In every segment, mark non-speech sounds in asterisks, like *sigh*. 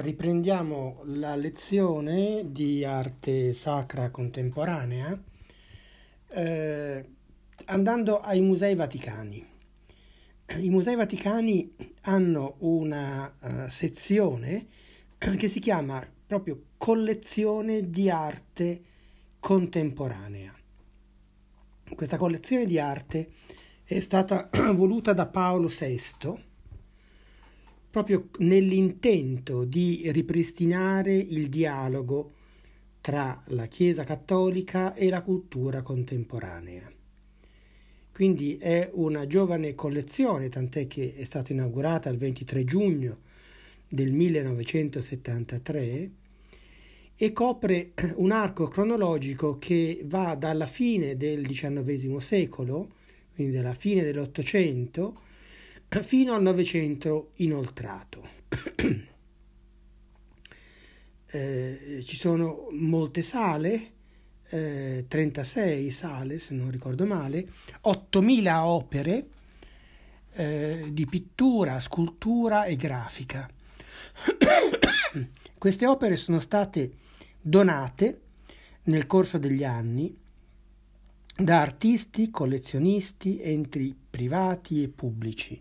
riprendiamo la lezione di arte sacra contemporanea eh, andando ai musei vaticani. I musei vaticani hanno una uh, sezione che si chiama proprio collezione di arte contemporanea. Questa collezione di arte è stata *clears throat* voluta da Paolo VI proprio nell'intento di ripristinare il dialogo tra la Chiesa cattolica e la cultura contemporanea. Quindi è una giovane collezione, tant'è che è stata inaugurata il 23 giugno del 1973 e copre un arco cronologico che va dalla fine del XIX secolo, quindi dalla fine dell'Ottocento, fino al Novecento inoltrato. *clears throat* eh, ci sono molte sale, eh, 36 sale se non ricordo male, 8.000 opere eh, di pittura, scultura e grafica. *clears throat* Queste opere sono state donate nel corso degli anni da artisti, collezionisti, enti privati e pubblici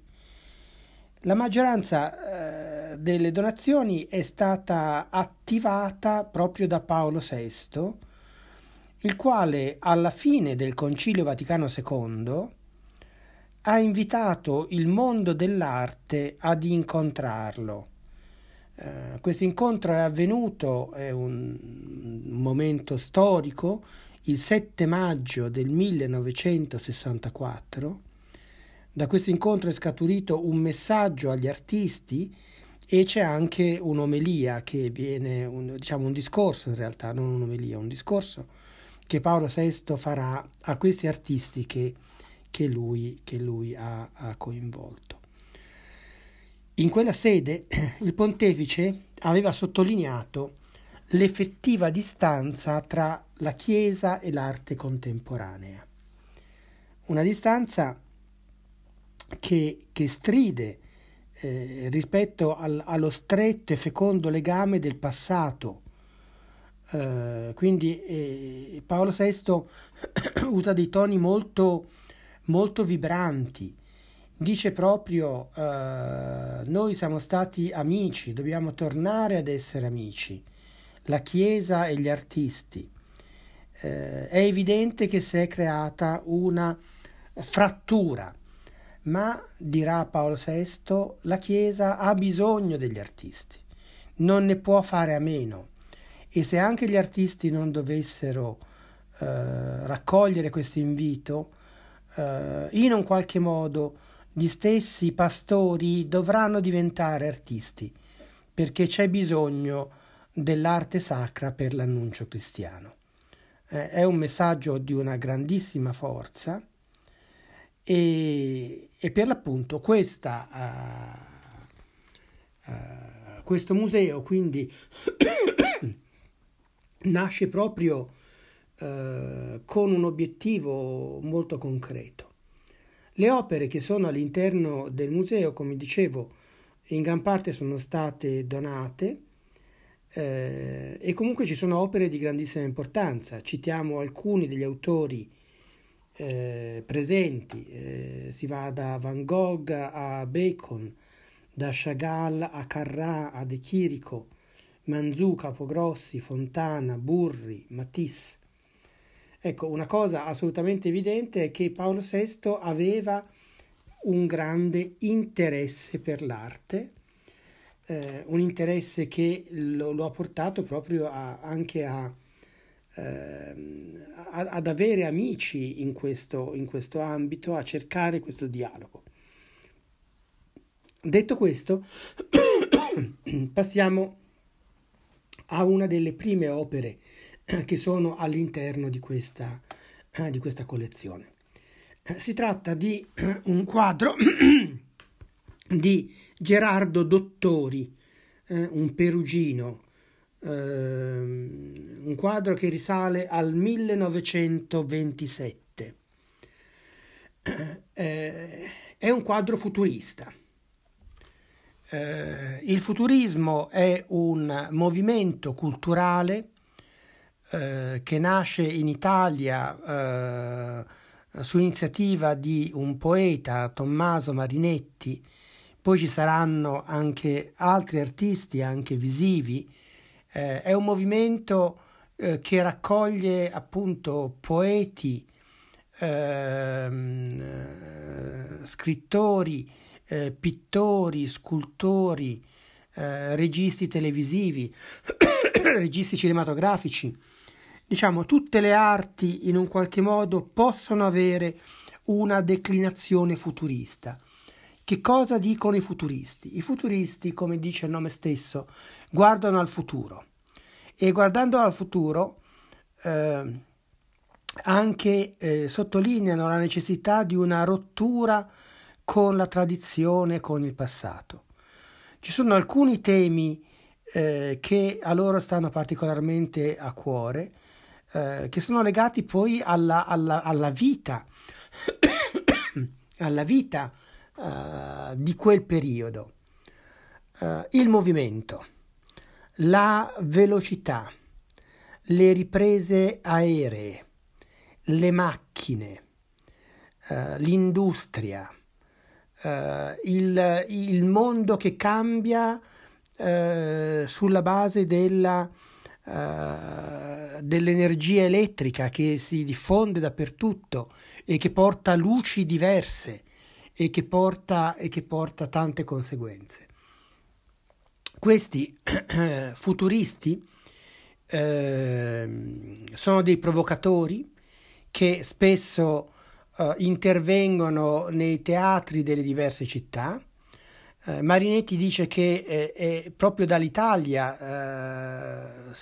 la maggioranza eh, delle donazioni è stata attivata proprio da Paolo VI, il quale alla fine del Concilio Vaticano II ha invitato il mondo dell'arte ad incontrarlo. Eh, questo incontro è avvenuto, è un, un momento storico, il 7 maggio del 1964 da questo incontro è scaturito un messaggio agli artisti e c'è anche un'omelia che viene, un, diciamo un discorso in realtà, non un'omelia, un discorso che Paolo VI farà a questi artisti che, che lui, che lui ha, ha coinvolto. In quella sede *clears throat* il pontefice aveva sottolineato l'effettiva distanza tra la Chiesa e l'arte contemporanea. Una distanza che, che stride eh, rispetto al, allo stretto e fecondo legame del passato. Eh, quindi eh, Paolo VI *clears throat* usa dei toni molto, molto vibranti, dice proprio eh, noi siamo stati amici, dobbiamo tornare ad essere amici, la Chiesa e gli artisti. Eh, è evidente che si è creata una frattura ma, dirà Paolo VI, la Chiesa ha bisogno degli artisti, non ne può fare a meno. E se anche gli artisti non dovessero eh, raccogliere questo invito, eh, in un qualche modo gli stessi pastori dovranno diventare artisti, perché c'è bisogno dell'arte sacra per l'annuncio cristiano. Eh, è un messaggio di una grandissima forza e, e per l'appunto questa, uh, uh, questo museo quindi *coughs* nasce proprio uh, con un obiettivo molto concreto. Le opere che sono all'interno del museo, come dicevo, in gran parte sono state donate eh, e comunque ci sono opere di grandissima importanza. Citiamo alcuni degli autori eh, presenti, eh, si va da Van Gogh a Bacon, da Chagall a Carrà a De Chirico, Manzù, Capogrossi, Fontana, Burri, Matisse. Ecco, una cosa assolutamente evidente è che Paolo VI aveva un grande interesse per l'arte, eh, un interesse che lo, lo ha portato proprio a, anche a ehm, ad avere amici in questo, in questo ambito, a cercare questo dialogo. Detto questo, *coughs* passiamo a una delle prime opere che sono all'interno di questa, eh, di questa collezione. Si tratta di *coughs* un quadro *coughs* di Gerardo Dottori, eh, un perugino Ehm, un quadro che risale al 1927. Eh, è un quadro futurista. Eh, il futurismo è un movimento culturale eh, che nasce in Italia eh, su iniziativa di un poeta, Tommaso Marinetti, poi ci saranno anche altri artisti, anche visivi, eh, è un movimento eh, che raccoglie appunto poeti, ehm, eh, scrittori, eh, pittori, scultori, eh, registi televisivi, *coughs* registi cinematografici. Diciamo, tutte le arti in un qualche modo possono avere una declinazione futurista. Che cosa dicono i futuristi? I futuristi, come dice il nome stesso, guardano al futuro e guardando al futuro eh, anche eh, sottolineano la necessità di una rottura con la tradizione, con il passato. Ci sono alcuni temi eh, che a loro stanno particolarmente a cuore, eh, che sono legati poi alla, alla, alla vita, *coughs* alla vita eh, di quel periodo, uh, il movimento, la velocità, le riprese aeree, le macchine, uh, l'industria, il, il, mondo che cambia sulla base della Uh, dell'energia elettrica che si diffonde dappertutto e che porta luci diverse e che porta, e che porta tante conseguenze. Questi *clears throat* futuristi eh, sono dei provocatori che spesso eh, intervengono nei teatri delle diverse città. Eh, Marinetti dice che eh, proprio dall'Italia, eh,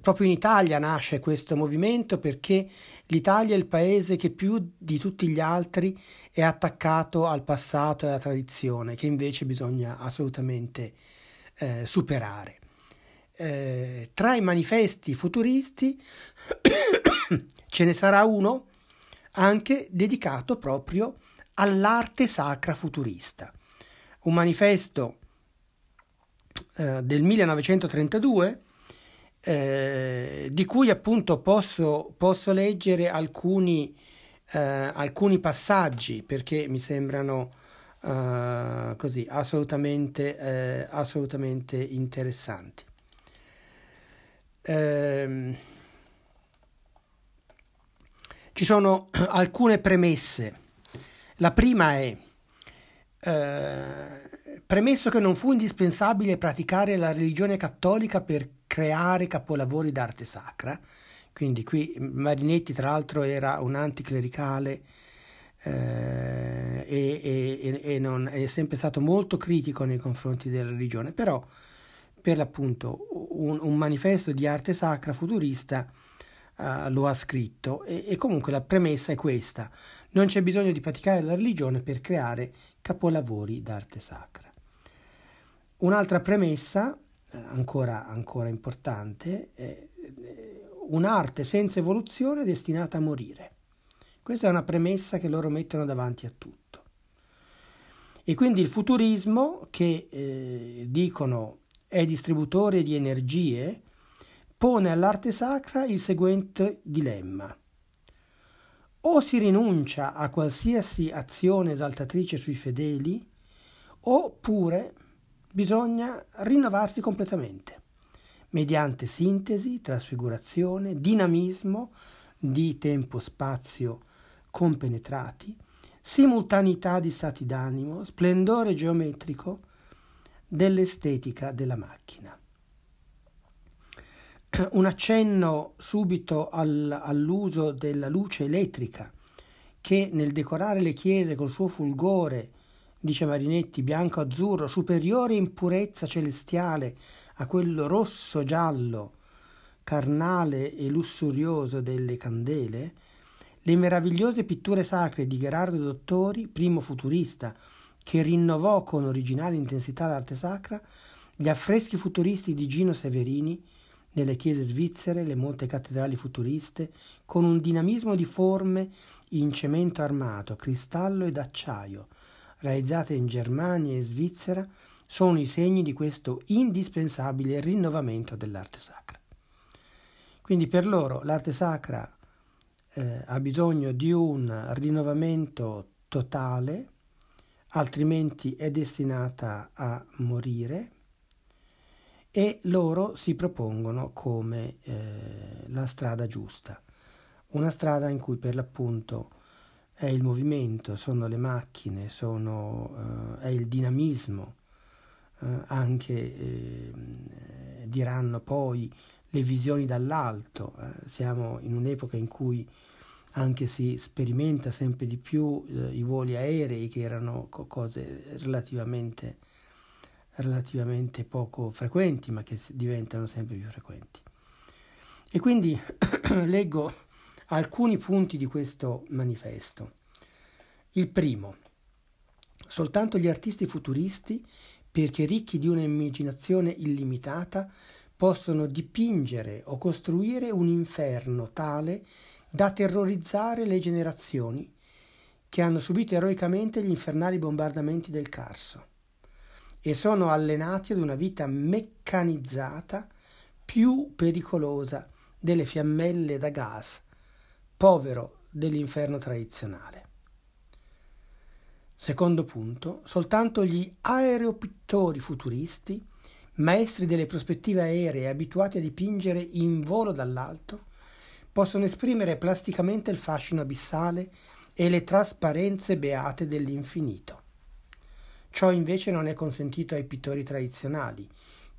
proprio in Italia nasce questo movimento perché L'Italia è il paese che più di tutti gli altri è attaccato al passato e alla tradizione, che invece bisogna assolutamente eh, superare. Eh, tra i manifesti futuristi *coughs* ce ne sarà uno anche dedicato proprio all'arte sacra futurista. Un manifesto eh, del 1932 eh, di cui appunto posso, posso leggere alcuni, eh, alcuni, passaggi perché mi sembrano eh, così assolutamente, eh, assolutamente interessanti. Ehm, ci sono *clears throat* alcune premesse. La prima è eh, premesso che non fu indispensabile praticare la religione cattolica per creare capolavori d'arte sacra. Quindi qui Marinetti tra l'altro era un anticlericale eh, e, e, e non, è sempre stato molto critico nei confronti della religione, però per l'appunto un, un manifesto di arte sacra futurista eh, lo ha scritto e, e comunque la premessa è questa, non c'è bisogno di praticare la religione per creare capolavori d'arte sacra. Un'altra premessa ancora, ancora importante, eh, un'arte senza evoluzione destinata a morire. Questa è una premessa che loro mettono davanti a tutto. E quindi il futurismo, che eh, dicono è distributore di energie, pone all'arte sacra il seguente dilemma. O si rinuncia a qualsiasi azione esaltatrice sui fedeli, oppure bisogna rinnovarsi completamente, mediante sintesi, trasfigurazione, dinamismo di tempo-spazio compenetrati, simultaneità di stati d'animo, splendore geometrico dell'estetica della macchina. *clears throat* Un accenno subito al, all'uso della luce elettrica che nel decorare le chiese col suo fulgore dice Marinetti, bianco-azzurro, superiore in purezza celestiale a quello rosso-giallo, carnale e lussurioso delle candele, le meravigliose pitture sacre di Gherardo Dottori, primo futurista, che rinnovò con originale intensità l'arte sacra, gli affreschi futuristi di Gino Severini, nelle chiese svizzere, le molte cattedrali futuriste, con un dinamismo di forme in cemento armato, cristallo ed acciaio, realizzate in Germania e Svizzera sono i segni di questo indispensabile rinnovamento dell'arte sacra. Quindi per loro l'arte sacra eh, ha bisogno di un rinnovamento totale, altrimenti è destinata a morire e loro si propongono come eh, la strada giusta, una strada in cui per l'appunto è il movimento, sono le macchine, sono, eh, è il dinamismo, eh, anche eh, diranno poi le visioni dall'alto, eh. siamo in un'epoca in cui anche si sperimenta sempre di più eh, i voli aerei che erano cose relativamente, relativamente poco frequenti ma che diventano sempre più frequenti. E quindi *coughs* leggo alcuni punti di questo manifesto. Il primo, soltanto gli artisti futuristi, perché ricchi di un'immaginazione illimitata, possono dipingere o costruire un inferno tale da terrorizzare le generazioni che hanno subito eroicamente gli infernali bombardamenti del Carso e sono allenati ad una vita meccanizzata più pericolosa delle fiammelle da gas povero dell'inferno tradizionale. Secondo punto, soltanto gli aeropittori futuristi, maestri delle prospettive aeree abituati a dipingere in volo dall'alto, possono esprimere plasticamente il fascino abissale e le trasparenze beate dell'infinito. Ciò invece non è consentito ai pittori tradizionali,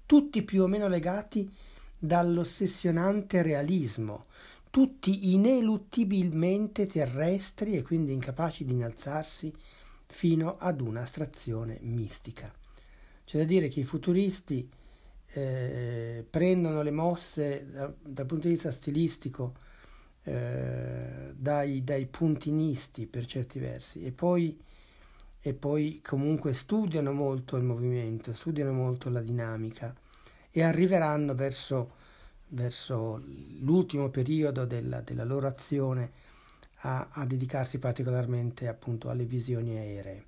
tutti più o meno legati dall'ossessionante realismo, tutti ineluttibilmente terrestri e quindi incapaci di innalzarsi fino ad una astrazione mistica. C'è da dire che i futuristi eh, prendono le mosse da, dal punto di vista stilistico eh, dai, dai, puntinisti per certi versi e poi, e poi comunque studiano molto il movimento, studiano molto la dinamica e arriveranno verso verso l'ultimo periodo della, della loro azione a, a, dedicarsi particolarmente appunto alle visioni aeree.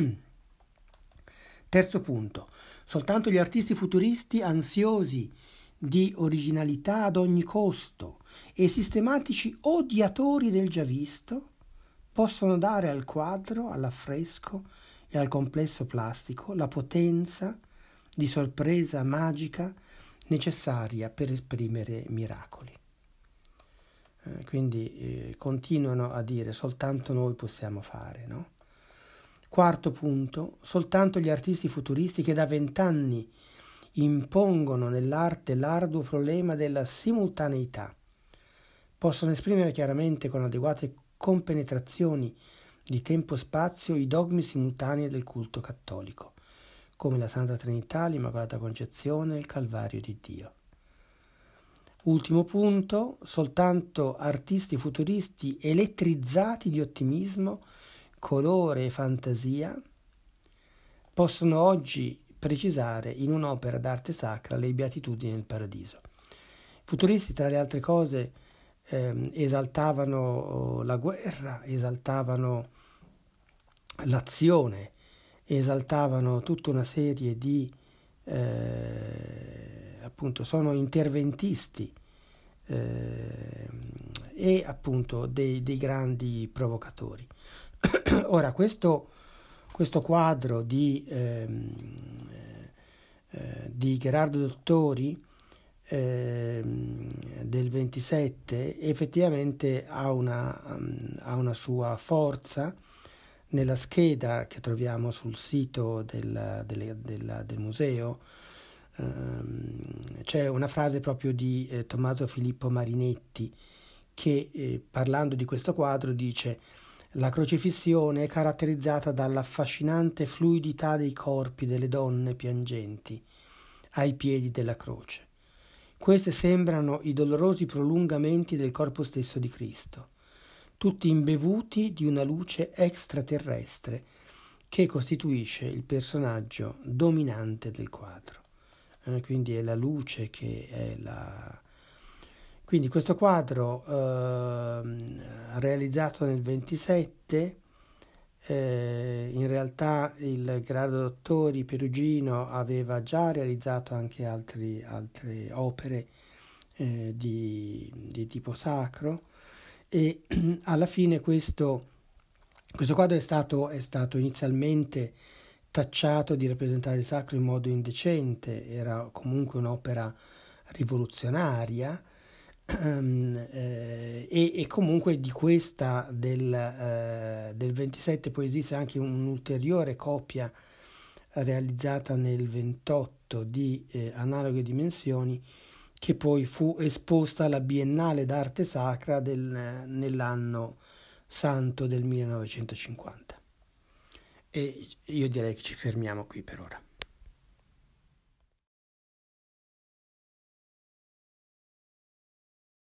*clears throat* Terzo punto, soltanto gli artisti futuristi ansiosi di originalità ad ogni costo e sistematici odiatori del già visto possono dare al quadro, all'affresco e al complesso plastico la potenza di sorpresa magica necessaria per esprimere miracoli. Eh, quindi eh, continuano a dire soltanto noi possiamo fare. No? Quarto punto, soltanto gli artisti futuristi che da vent'anni impongono nell'arte l'arduo problema della simultaneità possono esprimere chiaramente con adeguate compenetrazioni di tempo-spazio i dogmi simultanei del culto cattolico come la Santa Trinità, l'Immacolata Concezione e il Calvario di Dio. Ultimo punto, soltanto artisti futuristi elettrizzati di ottimismo, colore e fantasia possono oggi precisare in un'opera d'arte sacra le beatitudini del paradiso. I Futuristi, tra le altre cose, ehm, esaltavano oh, la guerra, esaltavano l'azione, esaltavano tutta una serie di, eh, appunto, sono interventisti eh, e appunto dei, dei grandi provocatori. *clears throat* Ora, questo, questo, quadro di, ehm, eh, di Gerardo Dottori ehm, del 27 effettivamente ha una, ha una sua forza nella scheda che troviamo sul sito del, del, del, del museo ehm, c'è una frase proprio di eh, Tommaso Filippo Marinetti che eh, parlando di questo quadro dice la crocifissione è caratterizzata dall'affascinante fluidità dei corpi delle donne piangenti ai piedi della croce. Queste sembrano i dolorosi prolungamenti del corpo stesso di Cristo tutti imbevuti di una luce extraterrestre che costituisce il personaggio dominante del quadro. Eh, quindi è la luce che è la... Quindi questo quadro eh, realizzato nel 27, eh, in realtà il Grado Dottori Perugino aveva già realizzato anche altri, altre opere eh, di, di tipo sacro, e *clears throat* alla fine questo, questo quadro è stato, è stato, inizialmente tacciato di rappresentare il sacro in modo indecente, era comunque un'opera rivoluzionaria ehm, eh, e, e, comunque di questa del, eh, del 27 poi esiste anche un'ulteriore copia realizzata nel 28 di eh, analoghe dimensioni che poi fu esposta alla Biennale d'arte sacra del, nell'anno santo del 1950. E io direi che ci fermiamo qui per ora.